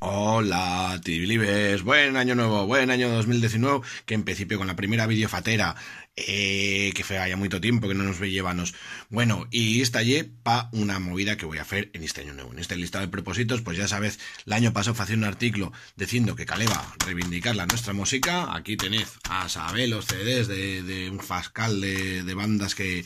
Hola, Tibilibes, buen año nuevo, buen año 2019, que en principio con la primera videofatera, eh, que fue haya mucho tiempo que no nos veíamos. Bueno, y esta pa una movida que voy a hacer en este año nuevo. En este listado de propósitos, pues ya sabes, el año pasado hacía un artículo diciendo que Caleva reivindicar la nuestra música. Aquí tenéis a saber los CDs de, un fascal de, bandas que,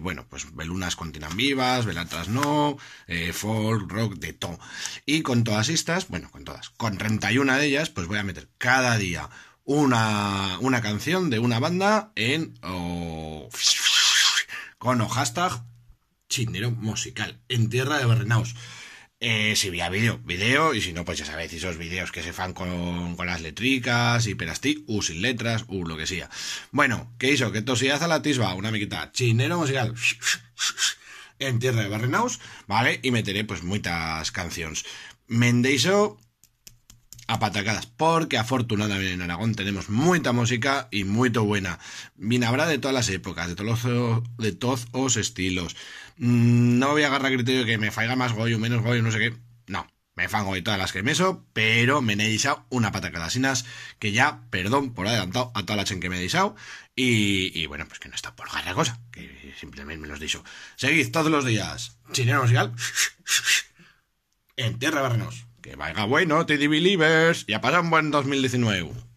bueno, pues velunas continan vivas, velatras no, eh, folk, rock, de todo. Y con todas estas, bueno, con todas, con 31 de ellas, pues voy a meter cada día una, una canción de una banda en... Oh, con o hashtag Chinero musical en tierra de Barrenaus. Eh, si vía vídeo, vídeo, y si no, pues ya sabéis, esos vídeos que se fan con, con, las letricas y perastí, u sin letras, u lo que sea. Bueno, ¿qué hizo? Que tosías a la tisba, una amiguita chinero musical, en tierra de Barrenaus, ¿vale? Y meteré pues muchas canciones. Mendeiso a patacadas, porque afortunadamente en Aragón tenemos mucha música y muy buena. Bien habrá de todas las épocas, de todos los, de todos estilos. Mm, no voy a agarrar criterio que me faiga más goyo, menos goyo, no sé qué. No, me fango hoy todas las que me eso, pero me he una patacada sinas que ya, perdón por adelantado a toda la chen que me he Y, bueno, pues que no está por la cosa, que simplemente me los dicho. Seguid todos los días. Chinero musical en Tierra Barrenos. Que vaya bueno, te Believers, y a pasar un buen 2019.